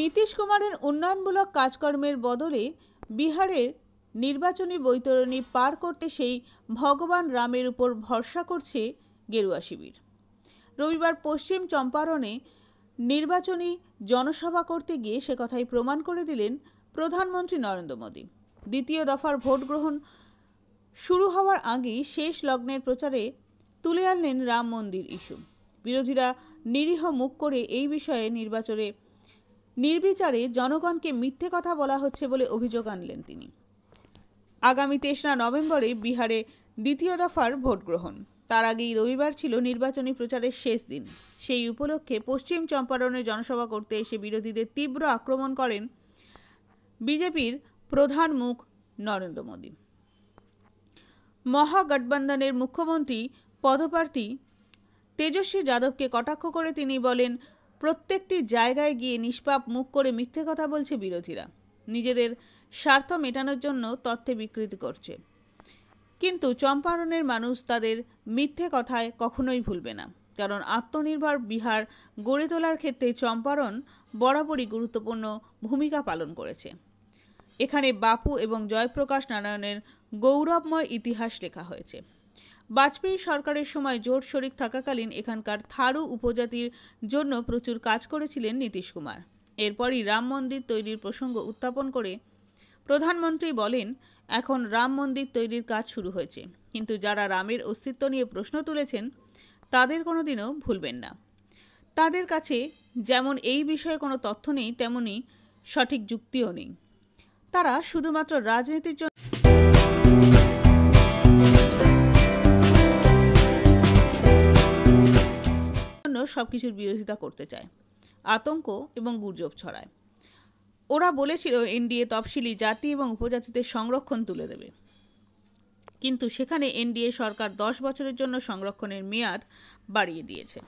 নীতিশ কুমারের উন্নয়নমূলক কাজকর্মের বদলে বিহারের নির্বাচনী বৈতরণী পার করতে সেই ভগবান রামের উপর ভরসা করছে গেরুয়া শিবির রবিবার পশ্চিম চম্পারণে নির্বাচনী জনসভা করতে গিয়ে সে কথাই প্রমাণ করে দিলেন প্রধানমন্ত্রী নরেন্দ্র মোদী দ্বিতীয় দফার ভোট গ্রহণ শুরু হওয়ার আগেই শেষ লগ্নের প্রচারে তুলে আনলেন রাম মন্দির ইস্যু বিরোধীরা নিরীহ মুখ করে এই বিষয়ে নির্বাচনে নির্বিচারে জনগণকে মিথ্যে কথা বলা হচ্ছে বলে অভিযোগ আনলেন তিনি আগামী তেসরা নভেম্বরে বিহারে দ্বিতীয় দফার ভোট গ্রহণ তার আগেই রবিবার ছিল নির্বাচনী প্রচারের শেষ দিন সেই উপলক্ষে পশ্চিম চম্পারণে জনসভা করতে এসে বিরোধীদের তীব্র আক্রমণ করেন বিজেপির প্রধান মুখ নরেন্দ্র মোদী মহাগঠবন্ধনের মুখ্যমন্ত্রী পদপ্রার্থী তেজস্বী যাদবকে কটাক্ষ করে তিনি বলেন প্রত্যেকটি জায়গায় গিয়ে নিষ্পাপ মুখ করে মিথ্যে কথা বলছে বিরোধীরা নিজেদের স্বার্থ মেটানোর জন্য তথ্যে বিকৃতি করছে কিন্তু চম্পারণের মানুষ তাদের মিথ্যে কথায় কখনোই ভুলবে না কারণ আত্মনির্ভর বিহার গড়ে তোলার ক্ষেত্রে চম্পারণ বরাবরই গুরুত্বপূর্ণ ভূমিকা পালন করেছে এখানে বাপু এবং জয়প্রকাশ নারায়ণের গৌরবময় ইতিহাস লেখা হয়েছে বাজপেয়ী সরকারের সময় জোট শরিক থাকাকালীন এখানকার থারু উপজাতির জন্য প্রচুর কাজ করেছিলেন নীতিশ কুমার এরপরই রাম মন্দির তৈরির প্রসঙ্গ উত্থাপন করে প্রধানমন্ত্রী বলেন এখন রাম মন্দির তৈরির কাজ শুরু হয়েছে কিন্তু যারা রামের অস্তিত্ব নিয়ে প্রশ্ন তুলেছেন তাদের কোনোদিনও ভুলবেন না তাদের কাছে যেমন এই বিষয়ে কোনো তথ্য নেই তেমনি সঠিক যুক্তিও নেই তারা শুধুমাত্র রাজনীতির জন্য মানুষ সব কিছুর বিরোধিতা করতে চায় আতঙ্ক এবং গুজব ছড়ায় ওরা বলেছিল এনডিএ তফসিলি জাতি এবং উপজাতিদের সংরক্ষণ তুলে দেবে কিন্তু সেখানে এনডিএ সরকার দশ বছরের জন্য সংরক্ষণের মেয়াদ বাড়িয়ে দিয়েছে